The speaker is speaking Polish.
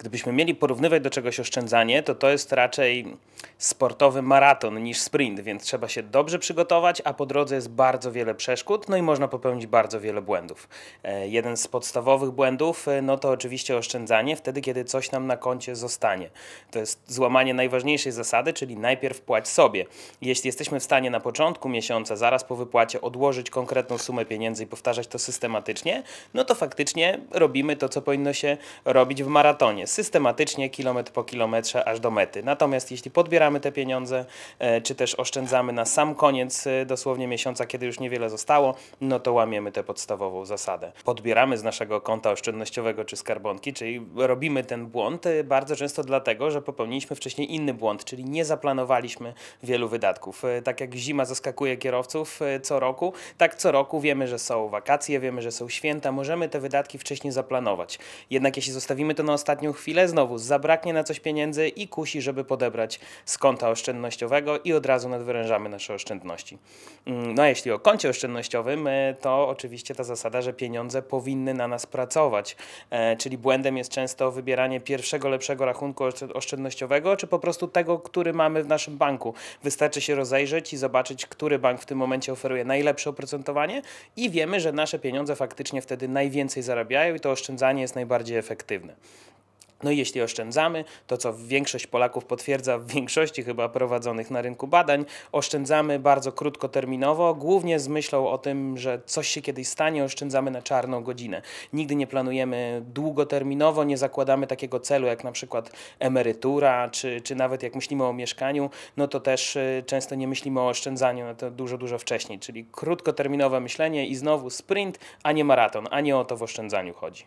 Gdybyśmy mieli porównywać do czegoś oszczędzanie, to to jest raczej sportowy maraton niż sprint, więc trzeba się dobrze przygotować, a po drodze jest bardzo wiele przeszkód, no i można popełnić bardzo wiele błędów. E, jeden z podstawowych błędów, e, no to oczywiście oszczędzanie, wtedy kiedy coś nam na koncie zostanie. To jest złamanie najważniejszej zasady, czyli najpierw płać sobie. Jeśli jesteśmy w stanie na początku miesiąca, zaraz po wypłacie odłożyć konkretną sumę pieniędzy i powtarzać to systematycznie, no to faktycznie robimy to, co powinno się robić w maratonie systematycznie, kilometr po kilometrze, aż do mety. Natomiast jeśli podbieramy te pieniądze, e, czy też oszczędzamy na sam koniec e, dosłownie miesiąca, kiedy już niewiele zostało, no to łamiemy tę podstawową zasadę. Podbieramy z naszego konta oszczędnościowego czy skarbonki, czyli robimy ten błąd e, bardzo często dlatego, że popełniliśmy wcześniej inny błąd, czyli nie zaplanowaliśmy wielu wydatków. Tak jak zima zaskakuje kierowców co roku, tak co roku wiemy, że są wakacje, wiemy, że są święta, możemy te wydatki wcześniej zaplanować. Jednak jeśli zostawimy to na ostatnią chwilę znowu zabraknie na coś pieniędzy i kusi, żeby podebrać z konta oszczędnościowego i od razu nadwyrężamy nasze oszczędności. Mm, no a jeśli o koncie oszczędnościowym, e, to oczywiście ta zasada, że pieniądze powinny na nas pracować, e, czyli błędem jest często wybieranie pierwszego lepszego rachunku oszczędnościowego, czy po prostu tego, który mamy w naszym banku. Wystarczy się rozejrzeć i zobaczyć, który bank w tym momencie oferuje najlepsze oprocentowanie i wiemy, że nasze pieniądze faktycznie wtedy najwięcej zarabiają i to oszczędzanie jest najbardziej efektywne. No i jeśli oszczędzamy, to co większość Polaków potwierdza w większości chyba prowadzonych na rynku badań, oszczędzamy bardzo krótkoterminowo, głównie z myślą o tym, że coś się kiedyś stanie, oszczędzamy na czarną godzinę. Nigdy nie planujemy długoterminowo, nie zakładamy takiego celu jak na przykład emerytura, czy, czy nawet jak myślimy o mieszkaniu, no to też y, często nie myślimy o oszczędzaniu na no to dużo, dużo wcześniej, czyli krótkoterminowe myślenie i znowu sprint, a nie maraton, a nie o to w oszczędzaniu chodzi.